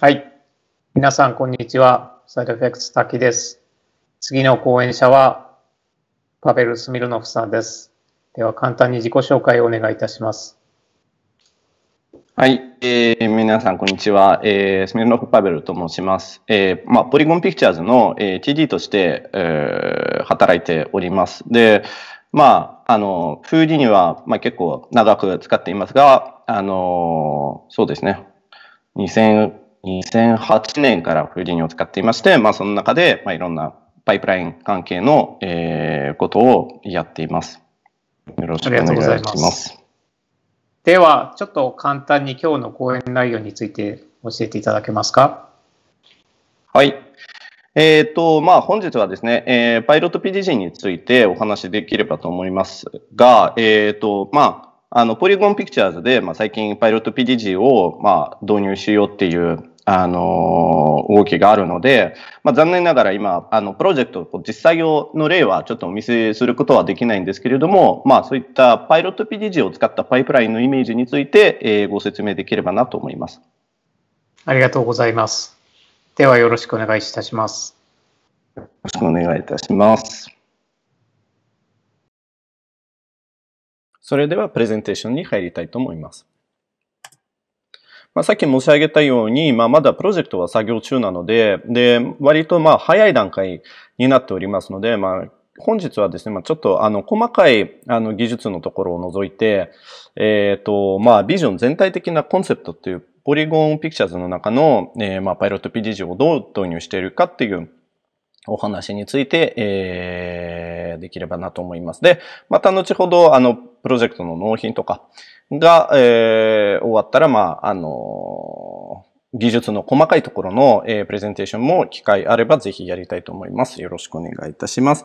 はい。皆さん、こんにちは。サイドエフェクツ滝です。次の講演者は、パベル・スミルノフさんです。では、簡単に自己紹介をお願いいたします。はい、えー、皆さん、こんにちは。えー、スミルノフ・パベルと申します。えー、まあ、ポリゴンピクチャーズの、えー、TD として、えー、働いております。で、まあ、あの、フーディには、まあ、結構長く使っていますが、あの、そうですね。2000 2008年からフーディニを使っていまして、まあ、その中で、まあ、いろんなパイプライン関係の、えー、ことをやっています。よろしくお願いします。では、ちょっと簡単に今日の講演内容について教えていただけますか。はい。えっ、ー、と、まあ、本日はですね、えー、パイロット PDG についてお話できればと思いますが、えっ、ー、と、まあ、あの、ポリゴンピクチャーズで、まあ、最近パイロット PDG を、まあ、導入しようっていう、あの動きがあるので、まあ、残念ながら今、あのプロジェクト、実際用の例はちょっとお見せすることはできないんですけれども、まあ、そういったパイロット PDG を使ったパイプラインのイメージについて、えー、ご説明できればなと思います。ありがとうございます。ではよろしくお願いいたします。よろしくお願いいたします。それではプレゼンテーションに入りたいと思います。まあ、さっき申し上げたように、まあ、まだプロジェクトは作業中なので、で、割とまあ早い段階になっておりますので、まあ、本日はですね、まあ、ちょっとあの細かいあの技術のところを除いて、えっ、ー、と、まあ、ビジョン全体的なコンセプトっていうポリゴンピクチャーズの中の、えー、まあ、パイロット PDG をどう導入しているかっていうお話について、えー、できればなと思います。で、また後ほど、あの、プロジェクトの納品とかが、えー、終わったら、まあ、あのー、技術の細かいところの、えー、プレゼンテーションも機会あればぜひやりたいと思います。よろしくお願いいたします。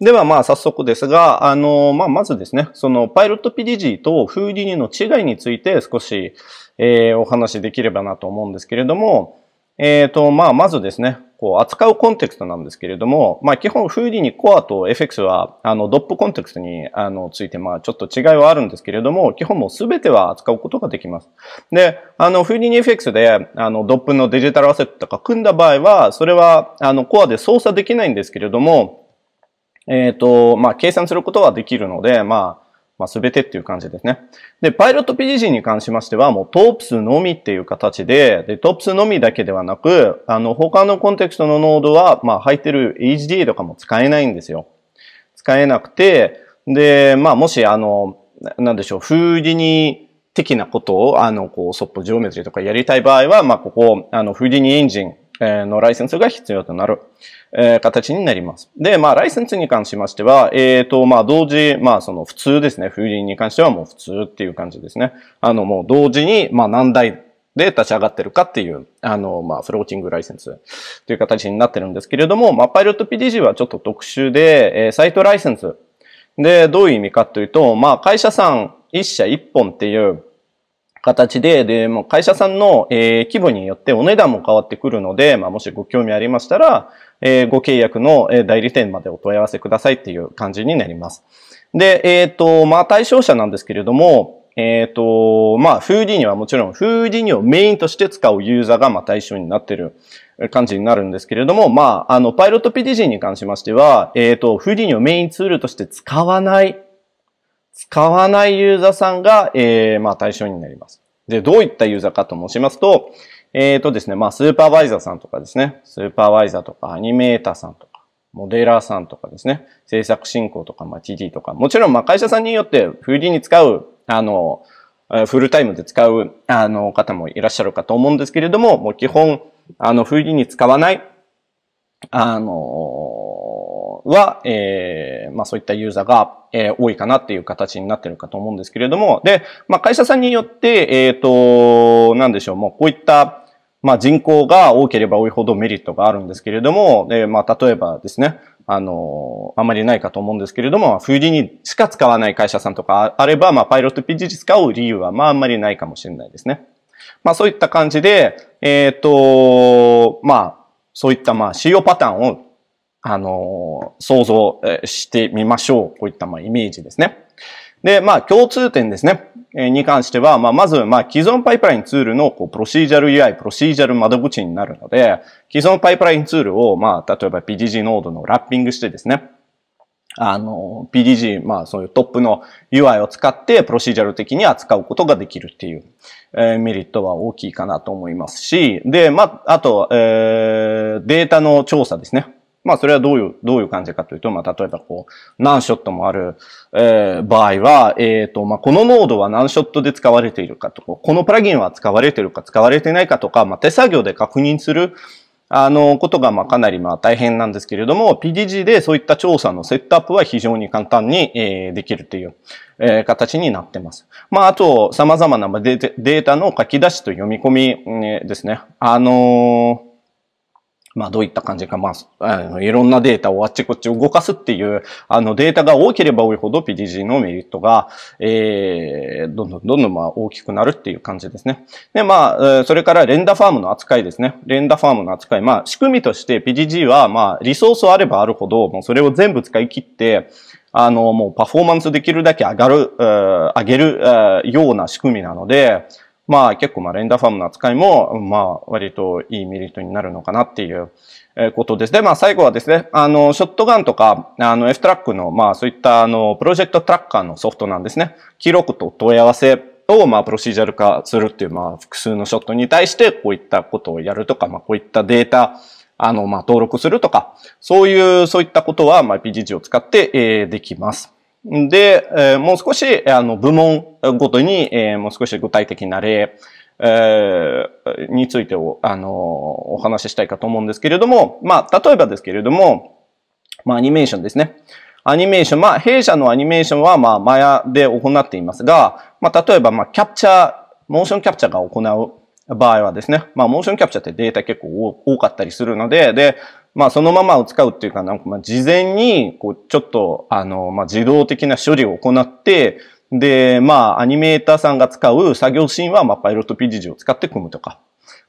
では、まあ、早速ですが、あのー、まあ、まずですね、その、パイロット PDG とフーディニの違いについて少し、えー、お話できればなと思うんですけれども、えっ、と、まあ、まずですね、こう扱うコンテクストなんですけれども、まあ、基本フーディにコアと FX はあのドップコンテクストにあのついて、まあ、ちょっと違いはあるんですけれども、基本も全ては扱うことができます。で、あのフーディに FX であのドップのデジタルアセットとか組んだ場合は、それはあのコアで操作できないんですけれども、えっ、ー、と、まあ、計算することはできるので、まあ、まあ、全てっていう感じですね。で、パイロット PGC に関しましては、もうトープスのみっていう形で、で、トープスのみだけではなく、あの、他のコンテクストのノードは、まあ、入ってる h d とかも使えないんですよ。使えなくて、で、まあ、もし、あの、なんでしょう、フーディニ的なことを、あの、こう、ソップジオメトリとかやりたい場合は、まあ、ここ、あの、フーディニエンジンのライセンスが必要となる形になります。で、まあ、ライセンスに関しましては、えっ、ー、と、まあ、同時、まあ、その普通ですね。風鈴に関してはもう普通っていう感じですね。あの、もう同時に、まあ、何台で立ち上がってるかっていう、あの、まあ、フローティングライセンスという形になってるんですけれども、まあ、パイロット PDG はちょっと特殊で、えー、サイトライセンス。で、どういう意味かというと、まあ、会社さん1社1本っていう、形で、で、もう会社さんの、えー、規模によってお値段も変わってくるので、まあ、もしご興味ありましたら、えー、ご契約の代理店までお問い合わせくださいっていう感じになります。で、えっ、ー、と、まあ、対象者なんですけれども、えっ、ー、と、まあ、フーディニはもちろん、フーディニをメインとして使うユーザーが、ま対象になってる感じになるんですけれども、まあ、あの、パイロット PDG に関しましては、えっ、と、フーディニをメインツールとして使わない使わないユーザーさんが、えー、まあ対象になります。で、どういったユーザーかと申しますと、えっ、ー、とですね、まあスーパーバイザーさんとかですね、スーパーバイザーとかアニメーターさんとか、モデラーさんとかですね、制作進行とか、まあ TD とか、もちろんまあ会社さんによってフリーに使う、あの、フルタイムで使う、あの、方もいらっしゃるかと思うんですけれども、もう基本、あの、フリーに使わないあのは、えー、まあそういったユーザーが、えー、多いかなっていう形になってるかと思うんですけれども、で、まあ会社さんによって、えっ、ー、と、なんでしょう、もうこういった、まあ人口が多ければ多いほどメリットがあるんですけれども、で、まあ例えばですね、あの、あまりないかと思うんですけれども、冬にしか使わない会社さんとかあれば、まあパイロット PG 使う理由は、まああんまりないかもしれないですね。まあそういった感じで、えっ、ー、と、まあ、そういったまあ使用パターンをあの、想像してみましょう。こういったまあイメージですね。で、まあ共通点ですね。に関しては、まあまず、まあ既存パイプラインツールのこうプロシージャル UI、プロシージャル窓口になるので、既存パイプラインツールを、まあ例えば PDG ノードのラッピングしてですね、あの、PDG、まあそういうトップの UI を使ってプロシージャル的に扱うことができるっていう、えー、メリットは大きいかなと思いますし、で、まあ、あと、えー、データの調査ですね。まあそれはどういう、どういう感じかというと、まあ例えばこう、何ショットもある、えー、場合は、えっ、ー、と、まあこのノードは何ショットで使われているかとか、このプラグインは使われているか使われてないかとか、まあ手作業で確認する、あの、ことが、まあ、かなり、まあ、大変なんですけれども、PDG でそういった調査のセットアップは非常に簡単に、えできるという、え形になってます。まあ、あと、様々なデータの書き出しと読み込み、ですね。あのーまあどういった感じか、まあ、あの、いろんなデータをあっちこっち動かすっていう、あのデータが多ければ多いほど PDG のメリットが、えー、どんどんどんどんまあ大きくなるっていう感じですね。で、まあ、それからレンダファームの扱いですね。レンダファームの扱い。まあ仕組みとして PDG はまあリソースあればあるほど、もうそれを全部使い切って、あの、もうパフォーマンスできるだけ上がる、上げるような仕組みなので、まあ結構まあレンダーファームの扱いも、まあ割といいメリットになるのかなっていうことです。で、まあ最後はですね、あの、ショットガンとか、あの、F トラックの、まあそういったあの、プロジェクトトラッカーのソフトなんですね。記録と問い合わせを、まあ、プロシージャル化するっていう、まあ、複数のショットに対して、こういったことをやるとか、まあ、こういったデータ、あの、まあ、登録するとか、そういう、そういったことは、まあ、PGG を使って、えできます。で、えー、もう少し、あの、部門ごとに、えー、もう少し具体的な例、えー、についてを、あの、お話ししたいかと思うんですけれども、まあ、例えばですけれども、まあ、アニメーションですね。アニメーション、まあ、弊社のアニメーションは、まあ、マヤで行っていますが、まあ、例えば、まあ、キャプチャー、モーションキャプチャーが行う場合はですね、まあ、モーションキャプチャーってデータ結構多かったりするので、で、まあそのままを使うっていうか、なんかまあ事前に、こう、ちょっと、あの、まあ自動的な処理を行って、で、まあアニメーターさんが使う作業シーンは、まあパイロット PDG を使って組むとか、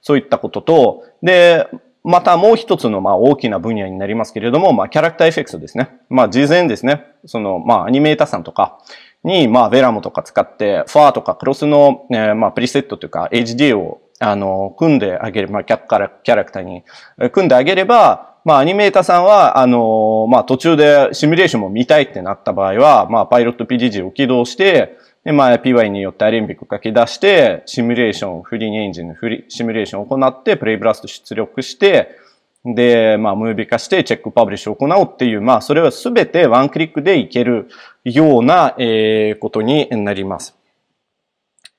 そういったことと、で、またもう一つのまあ大きな分野になりますけれども、まあキャラクターエフェクトですね。まあ事前ですね、そのまあアニメーターさんとかに、まあベラムとか使って、ファーとかクロスの、えー、まあプリセットというか HD をあの、組んであげれば、まあ、キャラクターに組んであげれば、まあ、アニメーターさんは、あの、まあ、途中でシミュレーションも見たいってなった場合は、まあ、パイロット PDG を起動して、で、まあ、PY によってアレンビック書き出して、シミュレーション、フリーエンジンのフリシミュレーションを行って、プレイブラスト出力して、で、まあ、ムービー化して、チェックパブリッシュを行うっていう、まあ、それはすべてワンクリックでいけるような、えー、ことになります。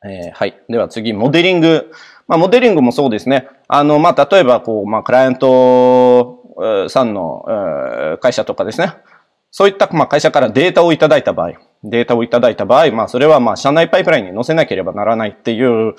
えー、はい。では次、モデリング。まあ、モデリングもそうですね。あの、まあ、例えば、こう、まあ、クライアントさんの会社とかですね、そういったま会社からデータをいただいた場合、データをいただいた場合、まあそれはまあ社内パイプラインに載せなければならないっていう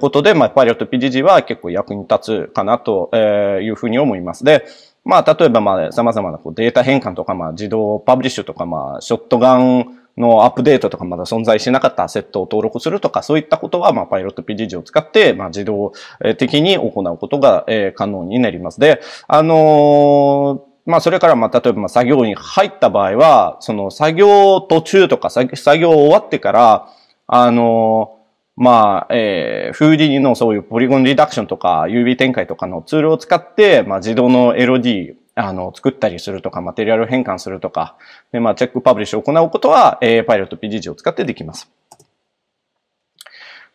ことで、まあパイロット PDG は結構役に立つかなというふうに思います。で、まあ例えばまあ様々なこうデータ変換とかまあ自動パブリッシュとかまあショットガンのアップデートとかまだ存在しなかったアセットを登録するとか、そういったことは、まあ、パイロット PDG を使って、まあ、自動的に行うことが、え可能になります。で、あのまあ、それから、まあ、例えば、作業に入った場合は、その、作業途中とか、作業終わってから、あのまあ、えー、フーディのそういうポリゴンリダクションとか UV 展開とかのツールを使って、まあ、自動の LD o あの、作ったりするとか、マテリアル変換するとか、で、まあ、チェックパブリッシュを行うことは、えー、パイロット PGG を使ってできます。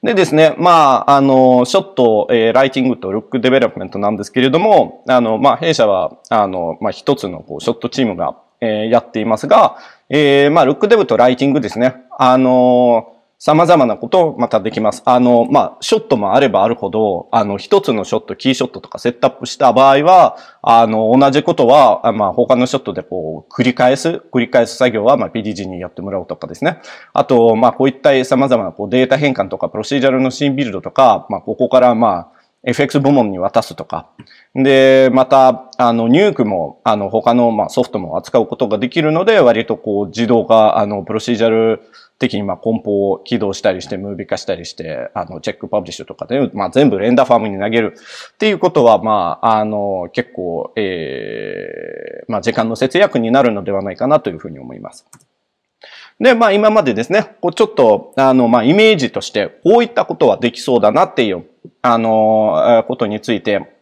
でですね、まあ、あの、ショット、えー、ライティングとルックデベロップメントなんですけれども、あの、まあ、弊社は、あの、まあ、一つのこうショットチームが、えー、やっていますが、えー、まあ、ルックデブとライティングですね。あの様々なことをまたできます。あの、まあ、ショットもあればあるほど、あの、一つのショット、キーショットとかセットアップした場合は、あの、同じことは、まあ、他のショットでこう、繰り返す、繰り返す作業は、まあ、PDG にやってもらうとかですね。あと、まあ、こういった様々なこうデータ変換とか、プロシージャルの新ビルドとか、まあ、ここからまあ、FX 部門に渡すとか。で、また、あの、ニュークも、あの、他の、まあ、ソフトも扱うことができるので、割とこう、自動化、あの、プロシージャル的にまあ梱包を起動したりして、ムービー化したりして、あの、チェックパブリッシュとかで、まあ全部レンダーファームに投げるっていうことは、まあ、あの、結構、ええー、まあ時間の節約になるのではないかなというふうに思います。で、まあ今までですね、こうちょっと、あの、まあイメージとして、こういったことはできそうだなっていう、あの、ことについて、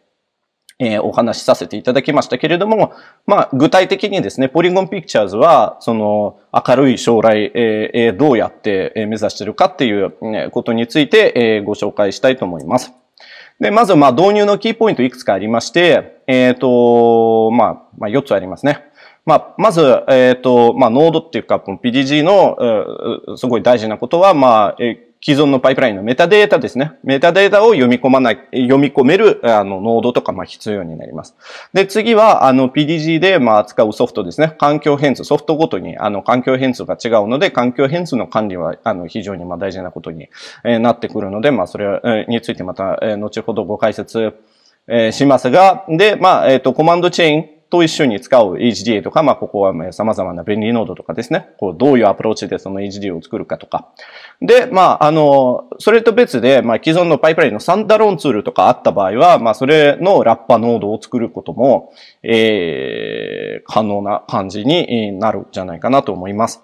えー、お話しさせていただきましたけれども、まあ、具体的にですね、ポリゴンピクチャーズは、その、明るい将来、えー、どうやって目指してるかっていうことについて、えー、ご紹介したいと思います。で、まず、まあ、導入のキーポイントいくつかありまして、えっ、ー、と、まあ、まあ、4つありますね。まあ、まず、えっ、ー、と、まあ、ノードっていうか、PDG の、すごい大事なことは、まあ、えー既存のパイプラインのメタデータですね。メタデータを読み込まない、読み込める、あの、ノードとか、ま、必要になります。で、次は、あの、PDG で、ま、扱うソフトですね。環境変数、ソフトごとに、あの、環境変数が違うので、環境変数の管理は、あの、非常に、ま、大事なことに、えなってくるので、まあ、それについてまた、え後ほどご解説、えしますが、で、まあ、えっ、と、コマンドチェーン、と一緒に使う HDA とか、まあ、ここは様々な便利ノードとかですね、こう、どういうアプローチでその HDA を作るかとか。で、まあ、あの、それと別で、まあ、既存のパイプラインのサンダロンツールとかあった場合は、まあ、それのラッパノードを作ることも、えー、可能な感じになるんじゃないかなと思います。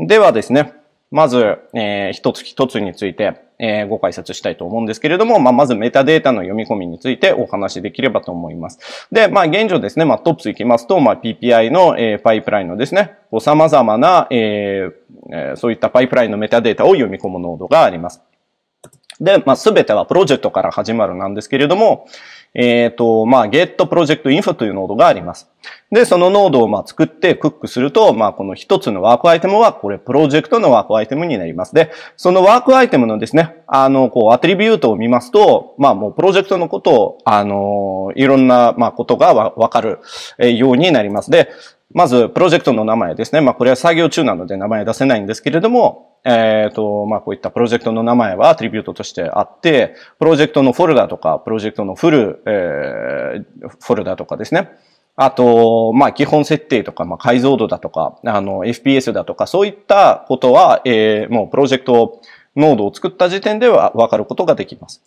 ではですね、まず、えー、一つ一つについて、えー、ご解説したいと思うんですけれども、まあ、まずメタデータの読み込みについてお話しできればと思います。で、まあ、現状ですね、まあ、トップスいきますと、まあ、PPI の、えー、パイプラインのですね、様々な、えー、そういったパイプラインのメタデータを読み込むノードがあります。で、まあ、すべてはプロジェクトから始まるなんですけれども、えっ、ー、と、まあ、ゲットプロジェクトインフというノードがあります。で、そのノードをまあ作ってクックすると、まあ、この一つのワークアイテムは、これ、プロジェクトのワークアイテムになります。で、そのワークアイテムのですね、あの、こう、アトリビュートを見ますと、まあ、もうプロジェクトのことを、あの、いろんな、まあ、ことがわかるようになります。で、まず、プロジェクトの名前ですね。まあ、これは作業中なので名前出せないんですけれども、えっ、ー、と、まあ、こういったプロジェクトの名前はアトリビュートとしてあって、プロジェクトのフォルダとか、プロジェクトのフル、えー、フォルダとかですね。あと、まあ、基本設定とか、まあ、解像度だとか、あの、FPS だとか、そういったことは、えー、もうプロジェクトノードを作った時点ではわかることができます。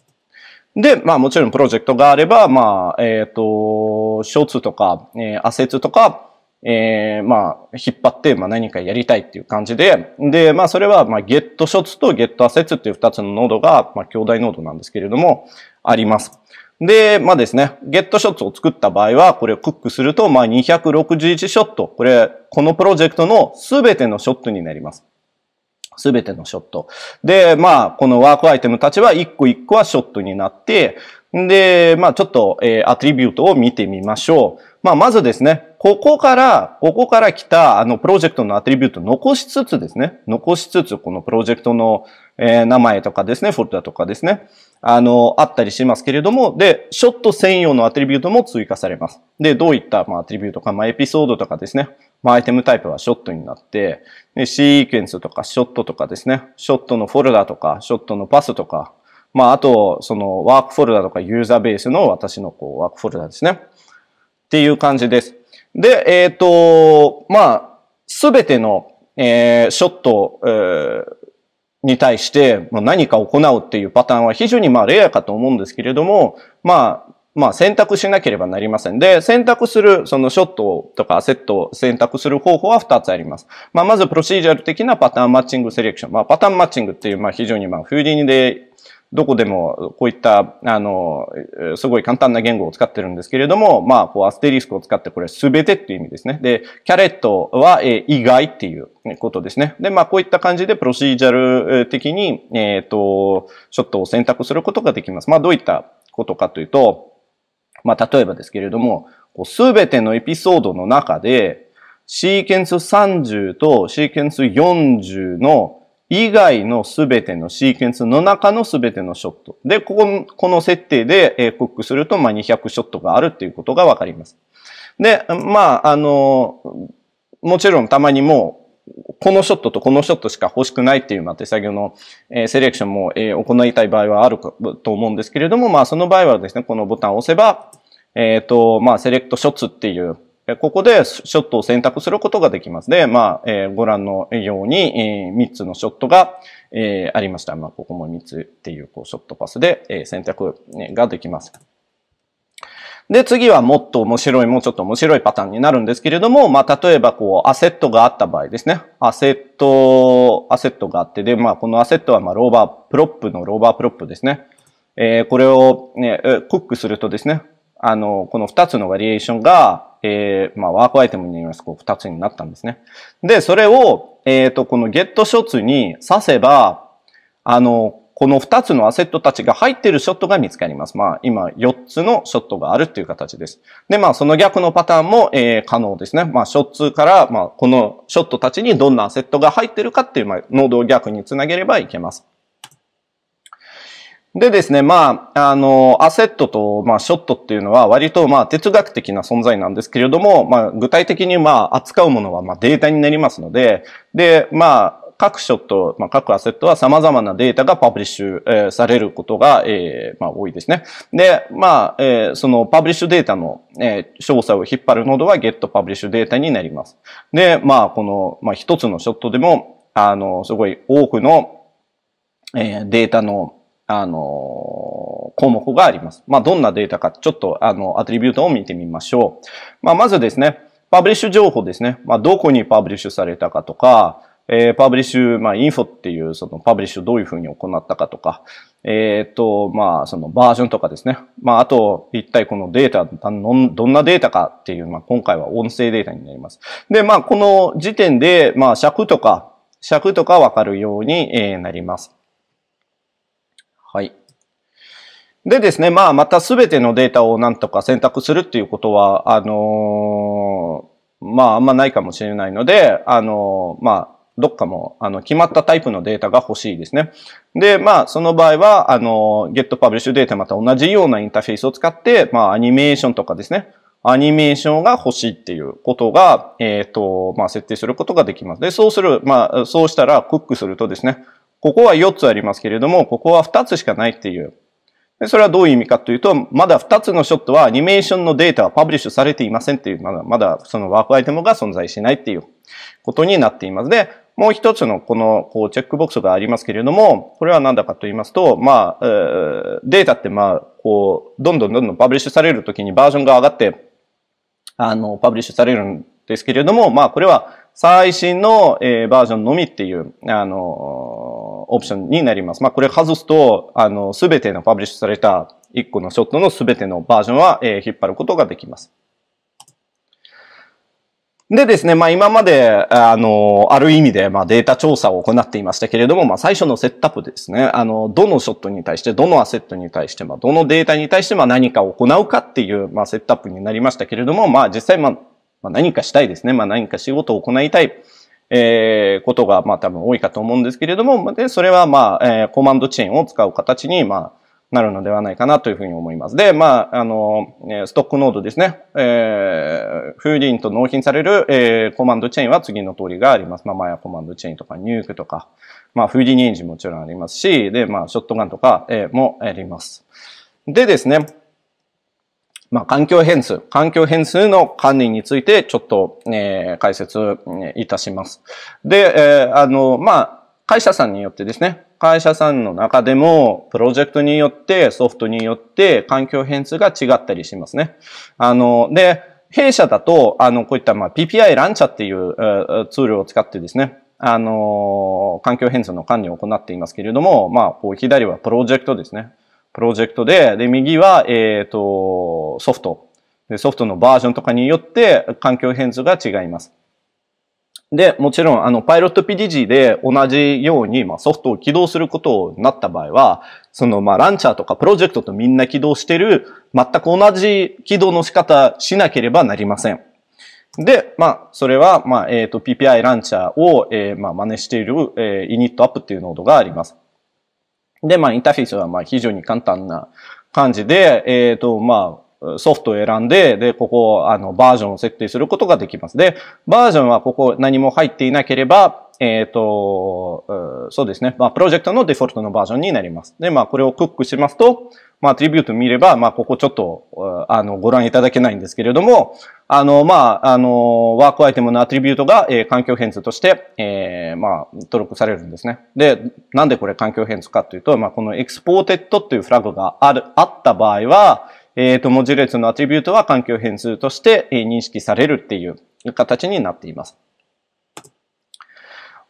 で、まあもちろんプロジェクトがあれば、まあ、えっ、ー、と、ショーツとか、えー、アセツとか、えー、まあ、引っ張って、まあ何かやりたいっていう感じで、で、まあそれは、まあゲットショットとゲットアセッツっていう二つのノードが、まあ兄弟ノードなんですけれども、あります。で、まあですね、ゲットショットを作った場合は、これをクックすると、まあ261ショット。これ、このプロジェクトのすべてのショットになります。すべてのショット。で、まあ、このワークアイテムたちは一個一個はショットになって、で、まあちょっと、えー、アトリビュートを見てみましょう。まあまずですね、ここから、ここから来た、あの、プロジェクトのアトリビュート残しつつですね、残しつつ、このプロジェクトの、え名前とかですね、フォルダとかですね、あの、あったりしますけれども、で、ショット専用のアトリビュートも追加されます。で、どういった、まあ、アトリビュートか、まあ、エピソードとかですね、まあ、アイテムタイプはショットになって、で、シーケンスとかショットとかですね、ショットのフォルダとか、ショットのパスとか、まあ、あと、その、ワークフォルダとかユーザーベースの私のこう、ワークフォルダですね。っていう感じです。で、えっ、ー、と、まあ、すべての、えー、ショット、えー、に対して、まあ、何か行うっていうパターンは非常にまあレアかと思うんですけれども、まあ、まあ選択しなければなりません。で、選択する、そのショットとかアセットを選択する方法は2つあります。まあまずプロシージャル的なパターンマッチングセレクション。まあパターンマッチングっていう、まあ非常にまあフーディグでどこでもこういった、あの、すごい簡単な言語を使ってるんですけれども、まあ、こう、アステリスクを使って、これすべてっていう意味ですね。で、キャレットは、え意外っていうことですね。で、まあ、こういった感じでプロシージャル的に、えっ、ー、と、ショットを選択することができます。まあ、どういったことかというと、まあ、例えばですけれども、すべてのエピソードの中で、シーケンス30とシーケンス40の以外のすべてのシーケンスの中のすべてのショット。で、ここ、この設定で、えクックすると、まあ、200ショットがあるっていうことがわかります。で、まあ、あの、もちろんたまにもう、このショットとこのショットしか欲しくないっていう、ま手作業の、えセレクションも、え行いたい場合はあるかと思うんですけれども、まあ、その場合はですね、このボタンを押せば、えっ、ー、と、まあ、セレクトショッツっていう、ここでショットを選択することができます。で、まあ、えー、ご覧のように、えー、3つのショットが、えー、ありました。まあ、ここも3つっていう、こう、ショットパスで、えー、選択ができます。で、次はもっと面白い、もうちょっと面白いパターンになるんですけれども、まあ、例えば、こう、アセットがあった場合ですね。アセット、アセットがあって、で、まあ、このアセットは、まあ、ローバープロップのローバープロップですね。えー、これを、ね、クックするとですね、あの、この2つのバリエーションが、えー、まあ、ワークアイテムになります。こう、二つになったんですね。で、それを、えっ、ー、と、このゲットショッツに刺せば、あの、この二つのアセットたちが入ってるショットが見つかります。まあ、今四つのショットがあるっていう形です。で、まあ、その逆のパターンも、えー、可能ですね。まあ、ショッツから、まあ、このショットたちにどんなアセットが入ってるかっていう、まあ、ノードを逆につなげればいけます。でですね、まあ、あの、アセットと、まあ、ショットっていうのは割と、まあ、哲学的な存在なんですけれども、まあ、具体的に、まあ、扱うものは、まあ、データになりますので、で、まあ、各ショット、まあ、各アセットは様々なデータがパブリッシュ、えー、されることが、えー、まあ、多いですね。で、まあ、えー、そのパブリッシュデータの、え詳細を引っ張るノードはゲットパブリッシュデータになります。で、まあ、この、まあ、一つのショットでも、あの、すごい多くの、えデータの、あの、項目があります。まあ、どんなデータか、ちょっと、あの、アトリビュートを見てみましょう。まあ、まずですね、パブリッシュ情報ですね。まあ、どこにパブリッシュされたかとか、えー、パブリッシュ、まあ、インフォっていう、その、パブリッシュをどういうふうに行ったかとか、えっ、と、まあ、その、バージョンとかですね。まあ、あと、一体このデータ、どんなデータかっていう、まあ、今回は音声データになります。で、まあ、この時点で、まあ、尺とか、尺とかわかるようになります。はい。でですね、まあ、またすべてのデータをなんとか選択するっていうことは、あのー、まあ、あんまないかもしれないので、あのー、まあ、どっかも、あの、決まったタイプのデータが欲しいですね。で、まあ、その場合は、あの、Get Publish データまた同じようなインターフェースを使って、まあ、アニメーションとかですね。アニメーションが欲しいっていうことが、えっ、ー、と、まあ、設定することができます。で、そうする、まあ、そうしたら、クックするとですね、ここは4つありますけれども、ここは2つしかないっていう。でそれはどういう意味かというと、まだ2つのショットはアニメーションのデータはパブリッシュされていませんっていう、まだ、まだそのワークアイテムが存在しないっていうことになっています。で、もう一つのこのこうチェックボックスがありますけれども、これは何だかと言いますと、まあ、データってまあ、こう、どんどんどんどんパブリッシュされるときにバージョンが上がって、あの、パブリッシュされるんですけれども、まあ、これは最新の、えー、バージョンのみっていう、あのオプションになります。まあ、これ外すと、あの、すべてのパブリッシュされた1個のショットのすべてのバージョンは、え引っ張ることができます。でですね、まあ今まで、あの、ある意味で、まあデータ調査を行っていましたけれども、まあ最初のセットアップですね、あの、どのショットに対して、どのアセットに対して、まあどのデータに対して、まあ何かを行うかっていう、まあセットアップになりましたけれども、まあ実際、まあ、まあ、何かしたいですね、まあ何か仕事を行いたい。えー、ことが、まあ多分多いかと思うんですけれども、で、それはまあ、えー、コマンドチェーンを使う形に、まあ、なるのではないかなというふうに思います。で、まあ、あの、ストックノードですね。えー、ィンと納品される、えー、コマンドチェーンは次の通りがあります。まあ、マヤコマンドチェーンとか、ニュークとか、まあ、風ンエンジンもちろんありますし、で、まあ、ショットガンとか、えー、もあります。でですね、まあ、環境変数、環境変数の管理についてちょっと、えー、解説いたします。で、えー、あの、まあ、会社さんによってですね、会社さんの中でも、プロジェクトによって、ソフトによって、環境変数が違ったりしますね。あの、で、弊社だと、あの、こういった、まあ、PPI ランチャっていう、ツールを使ってですね、あの、環境変数の管理を行っていますけれども、まあ、こう左はプロジェクトですね。プロジェクトで、で、右は、えっ、ー、と、ソフト。で、ソフトのバージョンとかによって、環境変数が違います。で、もちろん、あの、パイロット PDG で同じように、まあ、ソフトを起動することになった場合は、その、まあ、ランチャーとかプロジェクトとみんな起動してる、全く同じ起動の仕方しなければなりません。で、まあ、それは、まあ、えっ、ー、と、PPI ランチャーを、えー、まあ、真似している、えー、イニットアップっていうノードがあります。で、まあ、インターフェースはまあ非常に簡単な感じで、えっ、ー、と、まあ、ソフトを選んで、で、ここ、あの、バージョンを設定することができます。で、バージョンはここ何も入っていなければ、えっ、ー、と、そうですね。まあ、プロジェクトのデフォルトのバージョンになります。で、まあ、これをクックしますと、まあ、アトリビュート見れば、まあ、ここちょっと、あの、ご覧いただけないんですけれども、あの、まあ、あの、ワークアイテムのアトリビュートが、えー、環境変数として、えー、まあ、登録されるんですね。で、なんでこれ環境変数かというと、まあ、このエクスポーテッドっていうフラグがある、あった場合は、えっ、ー、と、文字列のアトリビュートは環境変数として認識されるっていう形になっています。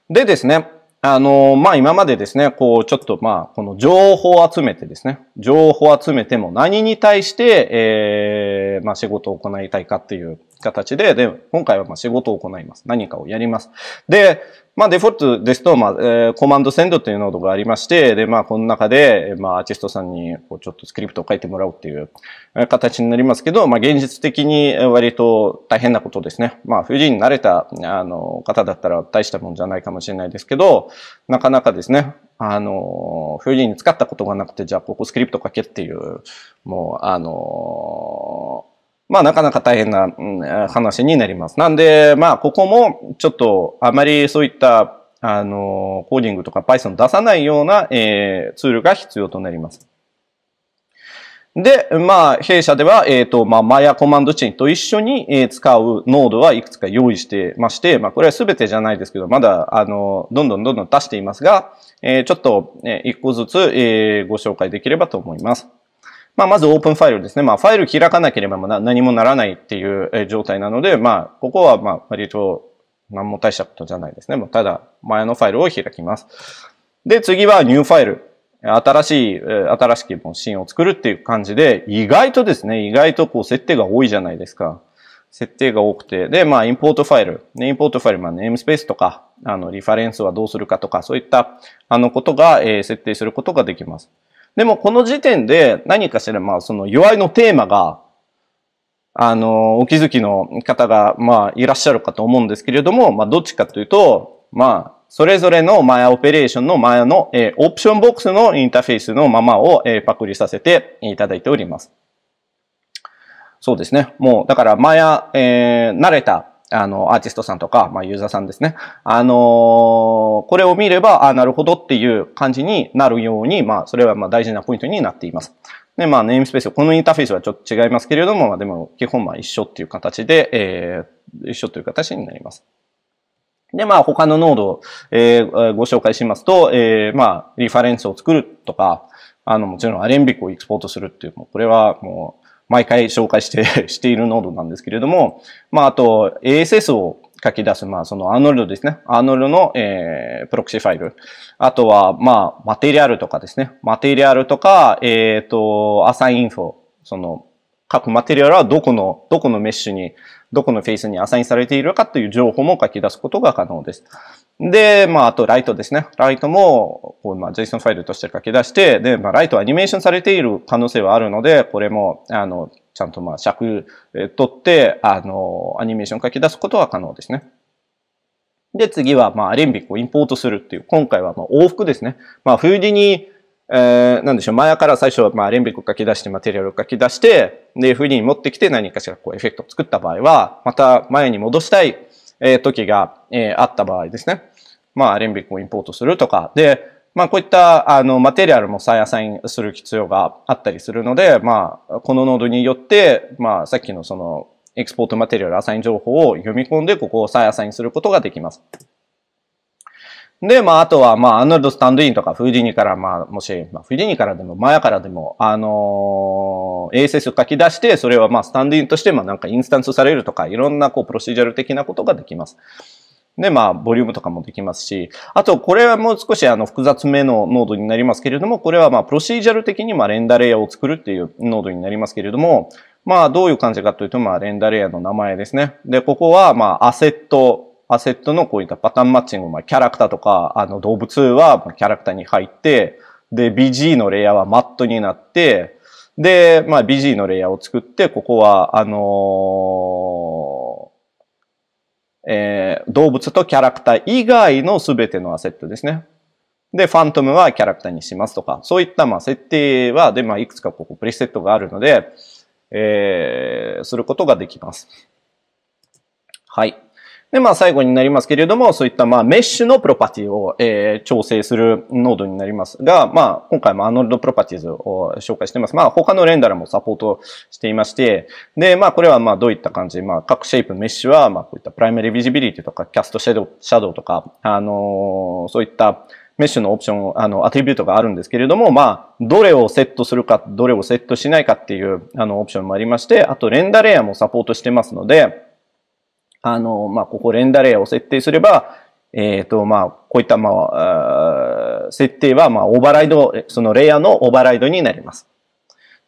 でですね、あの、まあ、今までですね、こう、ちょっと、まあ、この情報を集めてですね、情報を集めても何に対して、ええー、まあ、仕事を行いたいかっていう形で、で、今回はま仕事を行います。何かをやります。で、まあデフォルトですと、まあ、えー、コマンドセンドっていうノードがありまして、で、まあこの中で、まあアーティストさんにこうちょっとスクリプトを書いてもらおうっていう形になりますけど、まあ現実的に割と大変なことですね。まあ富士に慣れた、あの、方だったら大したもんじゃないかもしれないですけど、なかなかですね、あの、フュージーに使ったことがなくて、じゃあここスクリプト書けっていう、もう、あの、まあ、なかなか大変な話になります。なんで、まあ、ここも、ちょっと、あまりそういった、あの、コーディングとか Python 出さないような、えー、ツールが必要となります。で、まあ、弊社では、えっ、ー、と、まあ、マヤコマンドチェーンと一緒に、えー、使うノードはいくつか用意してまして、まあ、これは全てじゃないですけど、まだ、あの、どんどんどんどん出していますが、えー、ちょっと、ね、一個ずつ、えー、ご紹介できればと思います。まあ、まずオープンファイルですね。まあ、ファイル開かなければ何もならないっていう状態なので、まあ、ここはまあ、割と何も大したことじゃないですね。ただ、前のファイルを開きます。で、次はニューファイル。新しい、新しきもシーンを作るっていう感じで、意外とですね、意外とこう設定が多いじゃないですか。設定が多くて。で、まあ、インポートファイル。ね、インポートファイル、まあ、ネームスペースとか、あの、リファレンスはどうするかとか、そういった、あの、ことが、えー、設定することができます。でもこの時点で何かしら、まあその弱いのテーマが、あの、お気づきの方が、まあいらっしゃるかと思うんですけれども、まあどっちかというと、まあ、それぞれのマヤオペレーションのマヤの、えオプションボックスのインターフェースのままを、えパクリさせていただいております。そうですね。もう、だからマヤ、えー、慣れたあの、アーティストさんとか、まあ、ユーザーさんですね。あのー、これを見れば、あ、なるほどっていう感じになるように、まあ、それはまあ大事なポイントになっています。で、まあ、ネームスペース、このインターフェースはちょっと違いますけれども、まあ、でも、基本まあ一緒っていう形で、えー、一緒という形になります。で、まあ、他のノードを、えー、ご紹介しますと、えー、まあ、リファレンスを作るとか、あの、もちろんアレンビックをエクスポートするっていう、もうこれはもう、毎回紹介してしているノードなんですけれども、まあ、あと ASS を書き出す、まあ、そのアーノルドですね。アーノルドの、えー、プロクシファイル。あとは、まあ、マテリアルとかですね。マテリアルとか、えっ、ー、と、アサインインフォ。その、各マテリアルはどこの、どこのメッシュに、どこのフェイスにアサインされているかという情報も書き出すことが可能です。で、まあ、あと、ライトですね。ライトも、こう、まあ、JSON ファイルとして書き出して、で、まあ、ライトアニメーションされている可能性はあるので、これも、あの、ちゃんと、まあ、尺取って、あの、アニメーション書き出すことは可能ですね。で、次は、まあ、アレンビックをインポートするっていう、今回は、まあ、往復ですね。まあ、冬に、えー、なんでしょう、前から最初は、まあ、アレンビックを書き出して、マテリアルを書き出して、で、冬に持ってきて何かしら、こう、エフェクトを作った場合は、また前に戻したい、えー、時が、えあった場合ですね。まあ、アレンビックをインポートするとか、で、まあ、こういった、あの、マテリアルも再アサインする必要があったりするので、まあ、このノードによって、まあ、さっきのその、エクスポートマテリアルアサイン情報を読み込んで、ここを再アサインすることができます。で、まあ、あとは、まあ、アンノルド・スタンドインとか、フーディニから、まあ、もし、まあ、フーディニからでも、マヤからでも、あのー、ASS を書き出して、それは、まあ、スタンドインとして、まあ、なんかインスタンスされるとか、いろんな、こう、プロシージャル的なことができます。で、まあ、ボリュームとかもできますし、あと、これはもう少しあの複雑めのノードになりますけれども、これはまあ、プロシージャル的にまあ、レンダレイヤーを作るっていうノードになりますけれども、まあ、どういう感じかというと、まあ、レンダレイヤーの名前ですね。で、ここは、まあ、アセットアセットのこういったパターンマッチング、まあ、キャラクターとか、あの動物はキャラクターに入って、で、BG のレイヤーはマットになって、で、まあ、BG のレイヤーを作って、ここは、あのーえー、動物とキャラクター以外のすべてのアセットですね。で、ファントムはキャラクターにしますとか、そういったまあ設定は、で、まあ、いくつかここプリセットがあるので、えー、することができます。はい。で、まあ最後になりますけれども、そういったまあメッシュのプロパティを、えー、調整するノードになりますが、まあ今回もアーノルドプロパティズを紹介してます。まあ他のレンダラもサポートしていまして、で、まあこれはまあどういった感じ、まあ各シェイプメッシュは、まあこういったプライマリビジビリティとかキャストシャドウシャドウとか、あのー、そういったメッシュのオプション、あの、アトリビュートがあるんですけれども、まあ、どれをセットするか、どれをセットしないかっていう、あの、オプションもありまして、あと、レンダレイヤーもサポートしてますので、あの、まあ、ここレンダレイを設定すれば、えっ、ー、と、まあ、こういった、まあ、設定は、まあ、オーバーライド、そのレイヤーのオーバーライドになります。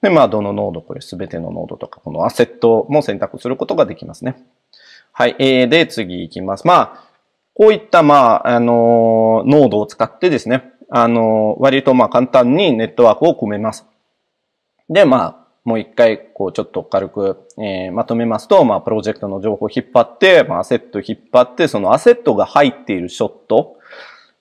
で、まあ、どのノード、これすべてのノードとか、このアセットも選択することができますね。はい。えー、で、次いきます。まあ、こういった、まあ、あの、ノードを使ってですね、あの、割と、まあ、簡単にネットワークを組めます。で、まあ、もう一回、こう、ちょっと軽く、えー、まとめますと、まあ、プロジェクトの情報を引っ張って、まあ、アセット引っ張って、そのアセットが入っているショット、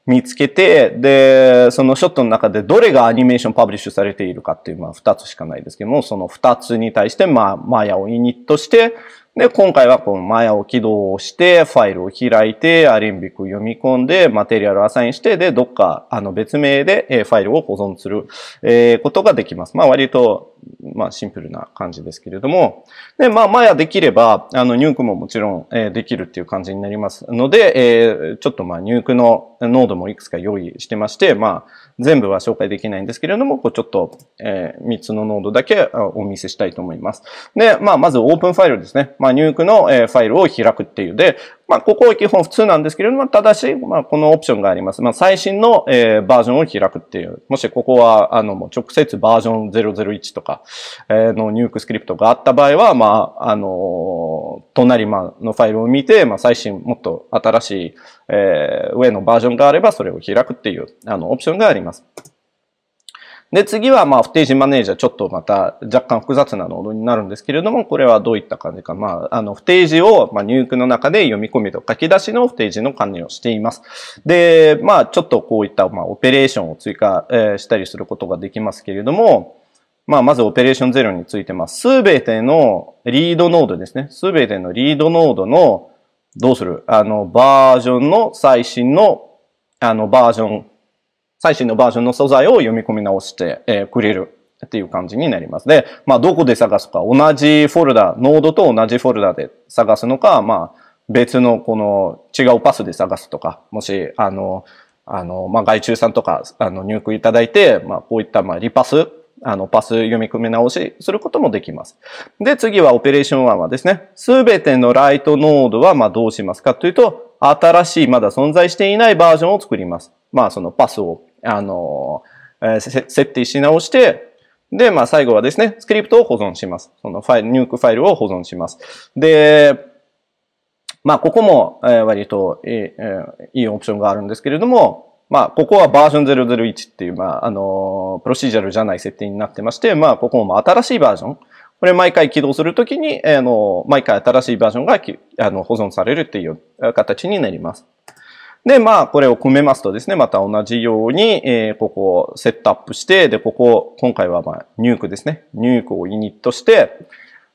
見つけて、で、そのショットの中でどれがアニメーションパブリッシュされているかっていう、まあ、二つしかないですけども、その二つに対して、まあ、マヤをイニットして、で、今回はこのマヤを起動して、ファイルを開いて、アリンビック読み込んで、マテリアルアサインして、で、どっか、あの、別名で、えファイルを保存する、えことができます。まあ、割と、まあ、シンプルな感じですけれども。で、まあ、マヤできれば、あの、ニュークももちろん、えー、できるっていう感じになりますので、えー、ちょっとまあ、ニュークのノードもいくつか用意してまして、まあ、全部は紹介できないんですけれども、こう、ちょっと、えー、3つのノードだけお見せしたいと思います。で、まあ、まずオープンファイルですね。まあ、ニュークの、えー、ファイルを開くっていう。で、まあ、ここは基本普通なんですけれども、ただし、まあ、このオプションがあります。まあ、最新の、えー、バージョンを開くっていう。もしここは、あの、もう直接バージョン001とか、えー、の入力スクリプトがあった場合は、まあ、あの、隣のファイルを見て、まあ、最新、もっと新しい、えー、上のバージョンがあれば、それを開くっていう、あの、オプションがあります。で、次は、まあ、ステージマネージャー、ちょっとまた若干複雑なノードになるんですけれども、これはどういった感じか。まあ、あの、ステージを、まあ、入力の中で読み込みと書き出しのステージの管理をしています。で、まあ、ちょっとこういった、まあ、オペレーションを追加、えしたりすることができますけれども、まあ、まずオペレーションゼロについてます。すべてのリードノードですね。すべてのリードノードの、どうするあの、バージョンの最新の、あの、バージョン最新のバージョンの素材を読み込み直してえくれるっていう感じになります。で、まあ、どこで探すか、同じフォルダ、ノードと同じフォルダで探すのか、まあ、別のこの違うパスで探すとか、もし、あの、あの、まあ、外注さんとか、あの、入力いただいて、まあ、こういった、まあ、リパス、あの、パス読み込み直しすることもできます。で、次はオペレーション1はですね、すべてのライトノードは、まあ、どうしますかというと、新しい、まだ存在していないバージョンを作ります。まあ、そのパスをあの、え設定し直して、で、まあ、最後はですね、スクリプトを保存します。そのファイル、ークファイルを保存します。で、まあ、ここも、え割といい,、えいいオプションがあるんですけれども、まあ、ここはバージョン001っていう、まあ、あの、プロシージャルじゃない設定になってまして、まあ、ここも新しいバージョン。これ毎回起動するときに、あの、毎回新しいバージョンがあの保存されるっていう形になります。で、まあ、これを組めますとですね、また同じように、えー、ここをセットアップして、で、ここ、今回はまあ、ニュークですね。ニュークをイニットして、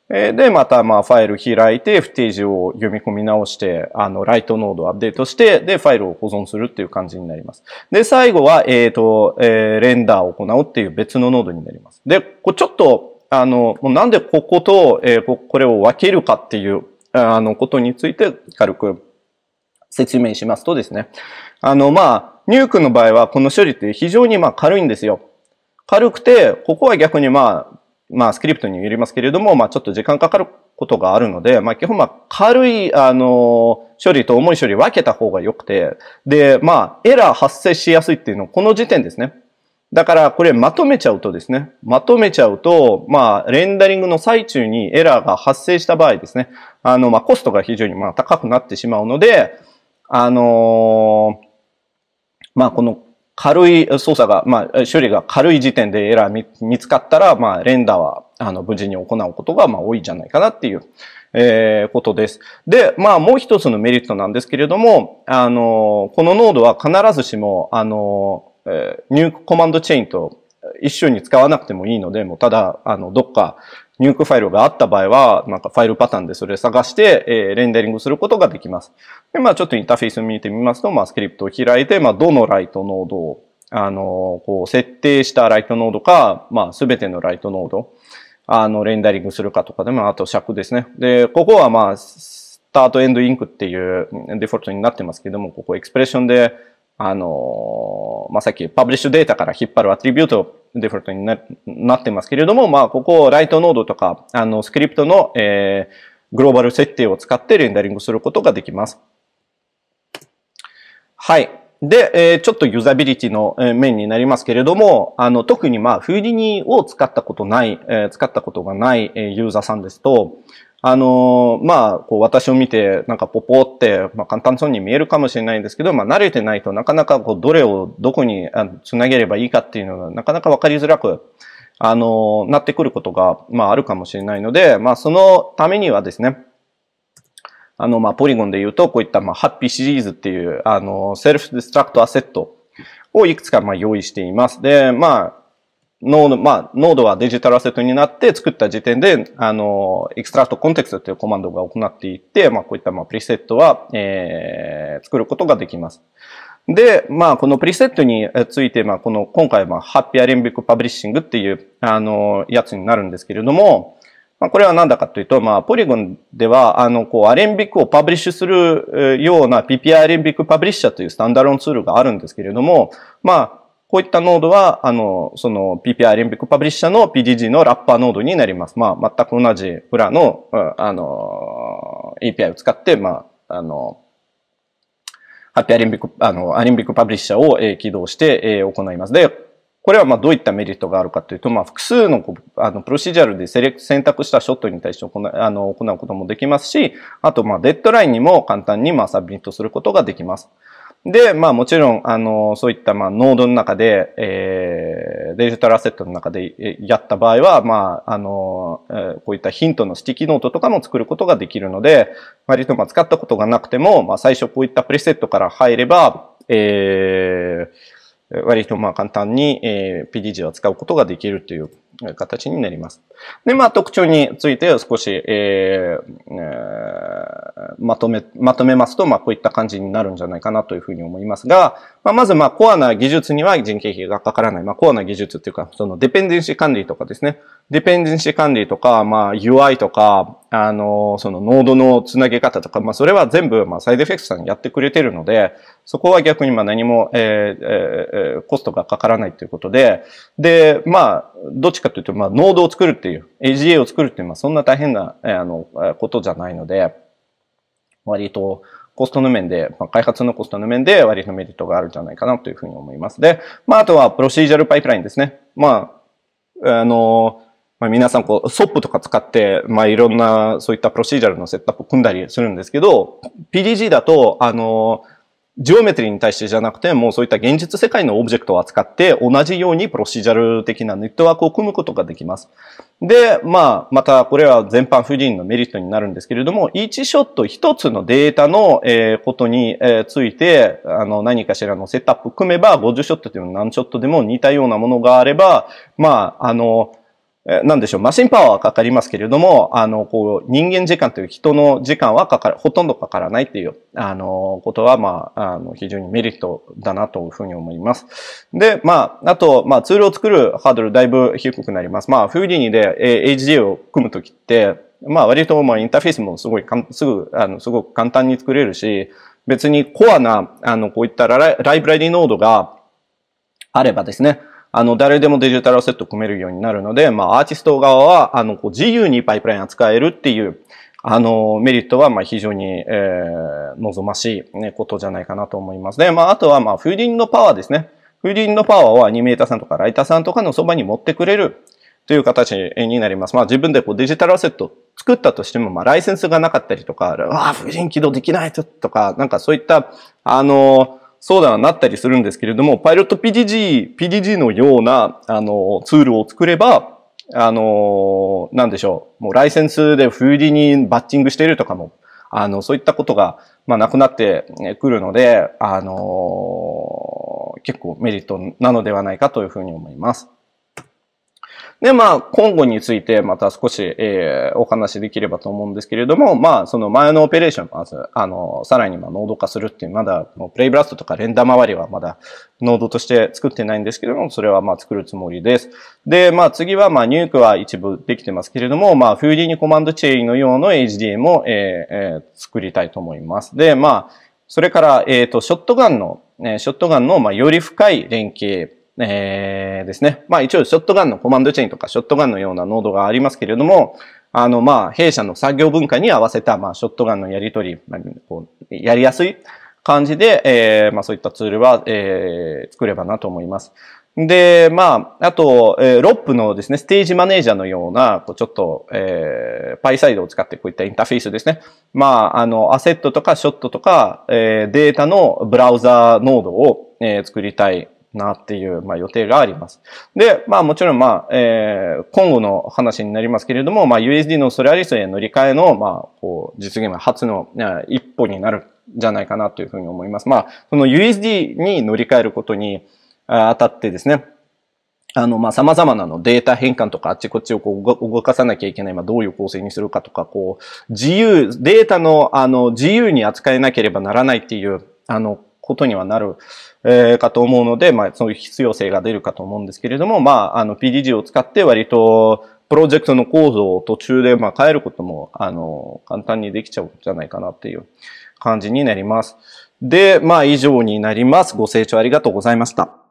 えー、で、またまあ、ファイル開いて、不定時を読み込み直して、あの、ライトノードをアップデートして、で、ファイルを保存するっていう感じになります。で、最後は、えっ、ー、と、えー、レンダーを行うっていう別のノードになります。で、こちょっと、あの、なんでここと、えー、これを分けるかっていう、あの、ことについて軽く説明しますとですね、あの、まあ、ニュークの場合はこの処理って非常にまあ軽いんですよ。軽くて、ここは逆にまあ、まあ、スクリプトによりますけれども、まあ、ちょっと時間かかることがあるので、まあ、基本、まあ、軽い、あの、処理と重い処理分けた方が良くて、で、まあ、エラー発生しやすいっていうのはこの時点ですね。だから、これまとめちゃうとですね、まとめちゃうと、まあ、レンダリングの最中にエラーが発生した場合ですね、あの、まあ、コストが非常にまあ高くなってしまうので、あのまあ、この軽い操作が、まあ、処理が軽い時点でエラー見つかったら、まあ、レンダーは、あの、無事に行うことが、まあ、多いんじゃないかなっていう、えー、ことです。で、まあ、もう一つのメリットなんですけれども、あの、このノードは必ずしも、あの、えー、コマンドチェインと一緒に使わなくてもいいので、もうただ、あの、どっか、入力ファイルがあった場合は、なんかファイルパターンでそれ探して、えー、レンダリングすることができます。で、まあちょっとインターフェース見てみますと、まあスクリプトを開いて、まあどのライトノードを、あの、こう設定したライトノードか、まあすべてのライトノード、あの、レンダリングするかとかで、まああと尺ですね。で、ここはまあ、スタートエンドインクっていうデフォルトになってますけども、ここエクスプレッションであの、まあ、さっきパブリッシュデータから引っ張るアトリビュートデフォルトにななってますけれども、まあ、ここ、ライトノードとか、あの、スクリプトの、えー、グローバル設定を使ってレンダリングすることができます。はい。で、えー、ちょっとユーザビリティの面になりますけれども、あの、特にまあ、フーディニーを使ったことない、えー、使ったことがないユーザーさんですと、あのー、まあ、こう私を見て、なんかポポって、まあ簡単そうに見えるかもしれないんですけど、まあ慣れてないとなかなかこうどれをどこにつなげればいいかっていうのがなかなかわかりづらく、あのー、なってくることが、まああるかもしれないので、まあそのためにはですね、あの、まあポリゴンで言うと、こういったまあハッピーシリーズっていう、あのー、セルフディストラクトアセットをいくつかまあ用意しています。で、まあ、ード、まあ、ードはデジタルアセットになって作った時点で、あの、エクストラクトコンテクストというコマンドが行っていって、まあ、こういった、まあ、プリセットは、えー、作ることができます。で、まあ、このプリセットについて、まあ、この、今回、まハッピーアレンビックパブリッシングっていう、あの、やつになるんですけれども、まあ、これは何だかというと、まあ、ポリゴンでは、あの、こう、アレンビックをパブリッシュするような PPI アレンビックパブリッシャーというスタンダロンツールがあるんですけれども、まあ、こういったノードは、あの、その PPI リンビックパブリッシャーの PDG のラッパーノードになります。まあ、全く同じ裏ラの、あの、API を使って、まあ、あの、ハッピーアリンビック、あの、アリンビックパブリッシャーを、起動して、行います。で、これはまあどういったメリットがあるかというと、まあ複数のあのプロシジャルでセレク選択したショットに対して行あの行うこともできますし、あとまあデッドラインにも簡単にまあサビットすることができます。で、まあもちろん、あの、そういった、まあ、ノードの中で、えー、デジタルアセットの中でやった場合は、まあ、あの、こういったヒントのスティキノートとかも作ることができるので、割と、まあ、使ったことがなくても、まあ、最初こういったプリセットから入れば、えー、割と、まあ、簡単に、えー、PDG は使うことができるという形になります。で、まあ、特徴について少し、えー、えー、まとめ、まとめますと、まあ、こういった感じになるんじゃないかなというふうに思いますが、まあ、まず、まあ、コアな技術には人件費がかからない。まあ、コアな技術っていうか、その、デペンデンシー管理とかですね。デペンデンシー管理とか、まあ、UI とか、あの、その、ノードのつなげ方とか、まあ、それは全部、まあ、サイドエフェクトさんやってくれてるので、そこは逆に、まあ、何も、えー、えー、コストがかからないということで、で、まあ、どっちかかというと、まあ、ノードを作るっていう、AGA を作るっていう、まあ、そんな大変な、あの、ことじゃないので、割と、コストの面で、まあ、開発のコストの面で割とメリットがあるんじゃないかなというふうに思います。で、まあ、あとはプロシージャルパイプラインですね。まあ、あの、まあ、皆さんこう、SOP とか使って、まあ、いろんなそういったプロシージャルのセットアップを組んだりするんですけど、PDG だと、あの、ジオメトリーに対してじゃなくて、もうそういった現実世界のオブジェクトを扱って、同じようにプロシージャル的なネットワークを組むことができます。で、まあ、またこれは全般不倫のメリットになるんですけれども、1ショット1つのデータの、えことに、えついて、あの、何かしらのセットアップ組めば、50ショットというの何ショットでも似たようなものがあれば、まあ、あの、なんでしょう、マシンパワーはかかりますけれども、あの、こう、人間時間という人の時間はかかる、ほとんどかからないっていう、あの、ことは、まあ、あの、非常にメリットだなというふうに思います。で、まあ、あと、まあ、ツールを作るハードルだいぶ低くなります。まあ、フーディにで HDA を組むときって、まあ、割と、まあ、インターフェースもすごいかん、すぐ、あの、すごく簡単に作れるし、別にコアな、あの、こういったライブラリノードがあればですね、あの、誰でもデジタルアセット組めるようになるので、まあ、アーティスト側は、あの、こう自由にパイプライン扱えるっていう、あの、メリットは、まあ、非常に、えー、望ましい、ね、ことじゃないかなと思います。で、まあ、あとは、まあ、フーディングのパワーですね。フーディングのパワーをアニメーターさんとかライターさんとかのそばに持ってくれるという形になります。まあ、自分でこうデジタルアセット作ったとしても、まあ、ライセンスがなかったりとか、ああ、フーディング起動できないとか、なんかそういった、あの、そうだなったりするんですけれども、パイロット PDG、PDG のような、あの、ツールを作れば、あの、なんでしょう。もうライセンスでフーデにバッチングしているとかも、あの、そういったことが、まあ、なくなってくるので、あの、結構メリットなのではないかというふうに思います。で、まあ、今後についてまた少し、えー、お話しできればと思うんですけれども、まあ、その前のオペレーション、まず、あの、さらにまあ、ノード化するっていう、まだ、プレイブラストとか連打周りはまだ、ノードとして作ってないんですけれども、それはまあ、作るつもりです。で、まあ、次はまあ、ニュークは一部できてますけれども、まあ、フーディにコマンドチェーンのような HDM を、えーえー、作りたいと思います。で、まあ、それから、えっ、ー、と、ショットガンの、ショットガンの、まあ、より深い連携えー、ですね。まあ一応ショットガンのコマンドチェーンとかショットガンのようなノードがありますけれども、あのまあ弊社の作業文化に合わせたまあショットガンのやり取り、まあ、こうやりやすい感じで、えー、まあそういったツールは、えー、作ればなと思います。で、まあ、あと、えー、ロップのですね、ステージマネージャーのような、こうちょっと、えー、パイサイドを使ってこういったインターフェースですね。まあ、あの、アセットとかショットとか、えー、データのブラウザーノードを、えー、作りたいなっていう、まあ、予定があります。で、まあ、もちろん、まあ、えー、今後の話になりますけれども、まあ、USD のソラリスへ乗り換えの、まあ、こう、実現は初の一歩になるじゃないかなというふうに思います。まあ、その USD に乗り換えることにあたってですね、あの、ま、様々なのデータ変換とかあっちこっちをこう動かさなきゃいけない、まあ、どういう構成にするかとか、こう、自由、データの、あの、自由に扱えなければならないっていう、あの、ことにはなるえー、かと思うので、まあ、そういう必要性が出るかと思うんですけれども、まあ、あの、PDG を使って割と、プロジェクトの構造を途中で、まあ、変えることも、あの、簡単にできちゃうんじゃないかなっていう感じになります。で、まあ、以上になります。ご清聴ありがとうございました。